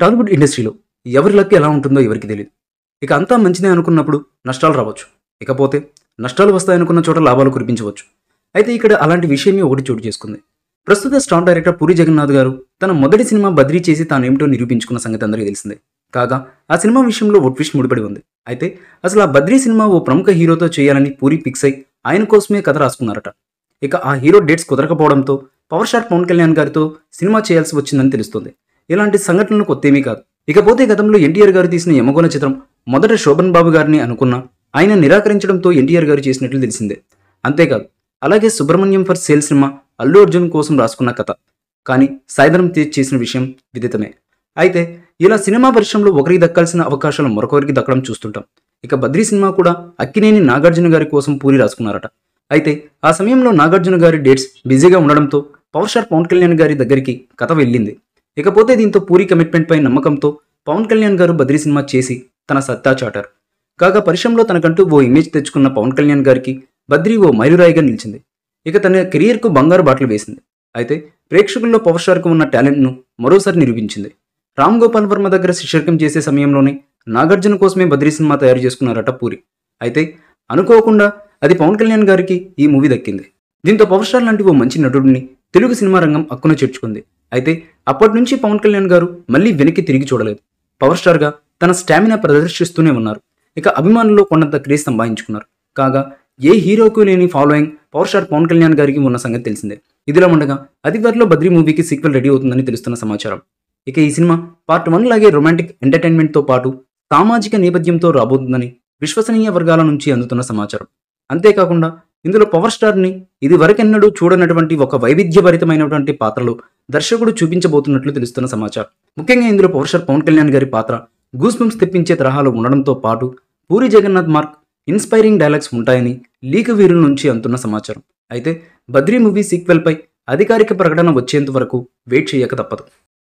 టాలీవుడ్ ఇండస్ట్రీలో ఎవరి లక్ ఎలా ఉంటుందో ఎవరికి తెలియదు ఇక అంతా మంచిదే అనుకున్నప్పుడు నష్టాలు రావచ్చు ఇకపోతే నష్టాలు వస్తాయనుకున్న చోట లాభాలు కురిపించవచ్చు అయితే ఇక్కడ అలాంటి విషయమే ఒకటి చోటు చేసుకుంది ప్రస్తుత స్టార్ డైరెక్టర్ పూరి జగన్నాథ్ గారు తన మొదటి సినిమా బదిలీ చేసి ఏమిటో నిరూపించుకున్న సంగతి అందరికీ తెలిసిందే కాగా ఆ సినిమా విషయంలో ఒట్విష్ ముడిపడి ఉంది అయితే అసలు ఆ బద్రీ సినిమా ఓ ప్రముఖ హీరోతో చేయాలని పూరి ఫిక్స్ అయి ఆయన కోసమే కథ రాసుకున్నారట ఇక ఆ హీరో డేట్స్ కుదరకపోవడంతో పవర్ స్టార్ పవన్ కళ్యాణ్ గారితో సినిమా చేయాల్సి వచ్చిందని తెలుస్తుంది ఇలాంటి సంఘటనలు కొత్తేమీ కాదు ఇకపోతే గతంలో ఎన్టీఆర్ గారు తీసిన యమగోన చిత్రం మొదట శోభన్ బాబు గారిని అనుకున్నా ఆయన నిరాకరించడంతో ఎన్టీఆర్ గారు చేసినట్లు తెలిసిందే అంతేకాదు అలాగే Subrahmanyam for sale cinema Allu Arjun కోసం రాసుకున్న కథ కానీ సాయంత్రం తేజ్ చేసిన విషయం విదితమే అయితే ఇలా సినిమా పరిశ్రమలో ఒకరికి దక్కాల్సిన అవకాశాలు మరొకరికి దక్కడం చూస్తుంటాం ఇక బద్రీ సినిమా కూడా అక్కినేని నాగార్జున గారి కోసం పూరి రాసుకున్నారట అయితే ఆ సమయంలో నాగార్జున గారి డేట్స్ బిజీగా ఉండడంతో పవర్ స్టార్ పవన్ కళ్యాణ్ గారి దగ్గరికి కథ వెళ్ళింది ఇకపోతే దీంతో పూరి కమిట్మెంట్ పై నమ్మకంతో పవన్ కళ్యాణ్ గారు బద్రీ సినిమా చేసి తన సత్తా చాటారు కాగా పరిశ్రమలో తనకంటూ ఓ ఇమేజ్ తెచ్చుకున్న పవన్ కళ్యాణ్ గారికి బద్రీ ఓ మైలురాయిగా నిలిచింది ఇక తన కెరియర్కు బంగారు బాటలు వేసింది అయితే ప్రేక్షకుల్లో పవర్ స్టార్కు ఉన్న టాలెంట్ను మరోసారి నిరూపించింది రామ్ గోపాల్ వర్మ దగ్గర శిక్షకం చేసే సమయంలోనే నాగార్జున కోసమే బద్రీ సినిమా తయారు చేసుకున్నారట పూరి అయితే అనుకోకుండా అది పవన్ కళ్యాణ్ గారికి ఈ మూవీ దక్కింది దీంతో పవర్ స్టార్ లాంటి ఓ మంచి నటుడిని తెలుగు సినిమా రంగం అక్కున చేర్చుకుంది అయితే అప్పటి నుంచి పవన్ కళ్యాణ్ గారు మళ్ళీ వెనక్కి తిరిగి చూడలేదు పవర్ స్టార్గా తన స్టామినా ప్రదర్శిస్తూనే ఉన్నారు ఇక అభిమానుల్లో కొండంత క్రేజ్ సంపాదించుకున్నారు కాగా ఏ హీరోకు లేని following power star Pawan Kalyan గారికి ఉన్న సంగతి తెలిసిందే ఇదిలా ఉండగా అది త్వరలో బద్రీ మూవీకి సీక్వెల్ రెడీ అవుతుందని తెలుస్తున్న సమాచారం ఇక ఈ సినిమా పార్ట్ వన్ లాగే రొమాంటిక్ ఎంటర్టైన్మెంట్తో పాటు సామాజిక నేపథ్యంతో రాబోతుందని విశ్వసనీయ వర్గాల నుంచి అందుతున్న సమాచారం అంతేకాకుండా ఇందులో పవర్ స్టార్ని ఇది వరకెన్నడూ చూడనటువంటి ఒక వైవిధ్యభరితమైనటువంటి పాత్రలు దర్శకుడు చూపించబోతున్నట్లు తెలుస్తున్న సమాచారం ముఖ్యంగా ఇందులో పవర్ స్టార్ పవన్ కళ్యాణ్ గారి పాత్ర గూస్ బంప్స్ తెప్పించే తరహాలు ఉండడంతో పాటు Puri Jagannath mark inspiring dialogues ఉంటాయని లీక్ వీరుల నుంచి అంటున్న సమాచారం అయితే బద్రీ మూవీ సీక్వెల్పై అధికారిక ప్రకటన వచ్చేంత వరకు వెయిట్ చేయక తప్పదు